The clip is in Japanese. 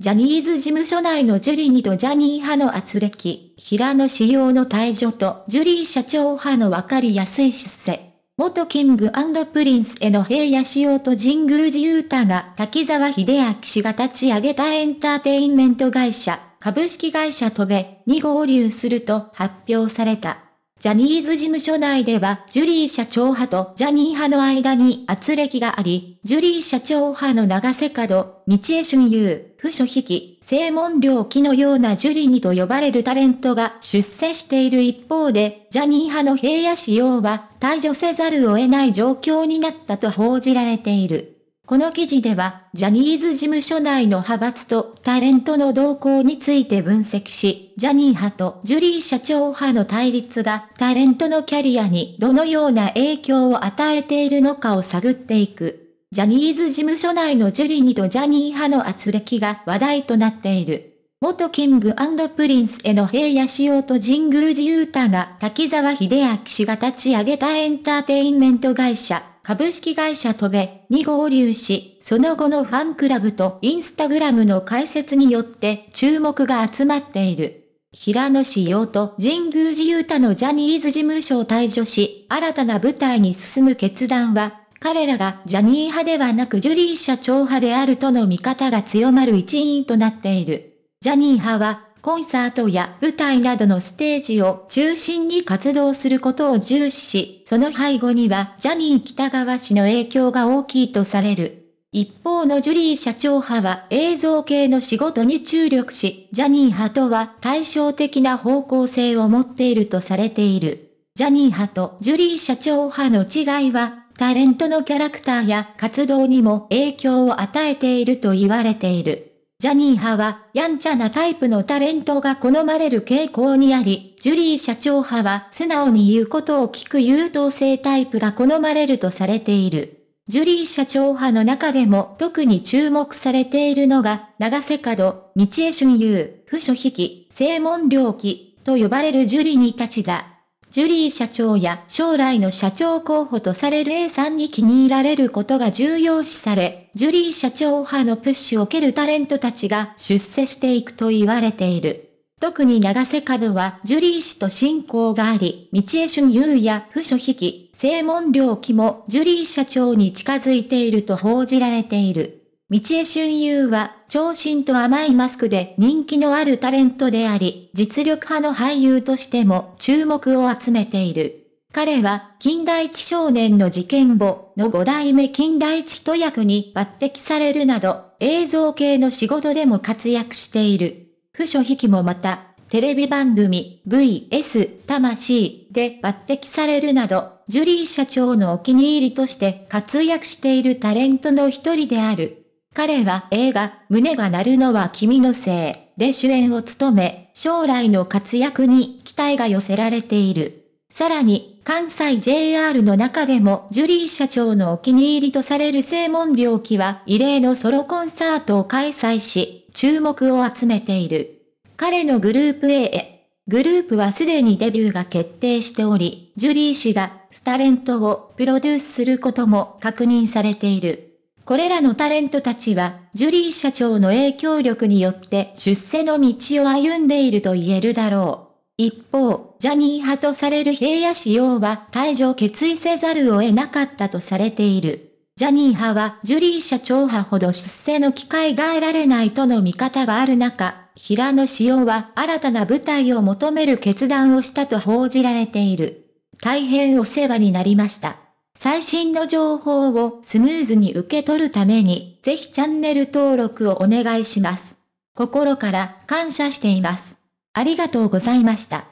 ジャニーズ事務所内のジュリニとジャニー派の圧力、平野仕様の退場とジュリー社長派の分かりやすい出世。元キングプリンスへの平野仕様と神宮寺勇太が滝沢秀明氏が立ち上げたエンターテインメント会社、株式会社トベに合流すると発表された。ジャニーズ事務所内では、ジュリー社長派とジャニー派の間に圧力があり、ジュリー社長派の長瀬角、道江俊優、不所引、き、正門良機のようなジュリニと呼ばれるタレントが出世している一方で、ジャニー派の平野仕様は退場せざるを得ない状況になったと報じられている。この記事では、ジャニーズ事務所内の派閥とタレントの動向について分析し、ジャニー派とジュリー社長派の対立がタレントのキャリアにどのような影響を与えているのかを探っていく。ジャニーズ事務所内のジュリにとジャニー派の圧力が話題となっている。元キングプリンスへの平野仕様と神宮寺勇太が滝沢秀明氏が立ち上げたエンターテインメント会社、株式会社トベに合流し、その後のファンクラブとインスタグラムの解説によって注目が集まっている。平野志陽と神宮寺勇太のジャニーズ事務所を退所し、新たな舞台に進む決断は、彼らがジャニー派ではなくジュリー社長派であるとの見方が強まる一因となっている。ジャニー派はコンサートや舞台などのステージを中心に活動することを重視し、その背後にはジャニー北川氏の影響が大きいとされる。一方のジュリー社長派は映像系の仕事に注力し、ジャニー派とは対照的な方向性を持っているとされている。ジャニー派とジュリー社長派の違いは、タレントのキャラクターや活動にも影響を与えていると言われている。ジャニー派は、やんちゃなタイプのタレントが好まれる傾向にあり、ジュリー社長派は素直に言うことを聞く優等生タイプが好まれるとされている。ジュリー社長派の中でも特に注目されているのが、長瀬角、道江春優、不所引き、正門良機、と呼ばれるジュリーたちだ。ジュリー社長や将来の社長候補とされる A さんに気に入られることが重要視され、ジュリー社長派のプッシュを受けるタレントたちが出世していくと言われている。特に長瀬角はジュリー氏と親交があり、道江春優や不所引き、正門良樹もジュリー社長に近づいていると報じられている。道江春優は、長身と甘いマスクで人気のあるタレントであり、実力派の俳優としても注目を集めている。彼は、金田一少年の事件簿の五代目金田一と役に抜擢されるなど、映像系の仕事でも活躍している。不所引きもまた、テレビ番組 VS 魂で抜擢されるなど、ジュリー社長のお気に入りとして活躍しているタレントの一人である。彼は映画、胸が鳴るのは君のせいで主演を務め、将来の活躍に期待が寄せられている。さらに、関西 JR の中でもジュリー社長のお気に入りとされる正門良機は異例のソロコンサートを開催し、注目を集めている。彼のグループ A へ。グループはすでにデビューが決定しており、ジュリー氏がスタレントをプロデュースすることも確認されている。これらのタレントたちは、ジュリー社長の影響力によって出世の道を歩んでいると言えるだろう。一方、ジャニー派とされる平野紫耀は退場決意せざるを得なかったとされている。ジャニー派はジュリー社長派ほど出世の機会が得られないとの見方がある中、平野紫耀は新たな舞台を求める決断をしたと報じられている。大変お世話になりました。最新の情報をスムーズに受け取るために、ぜひチャンネル登録をお願いします。心から感謝しています。ありがとうございました。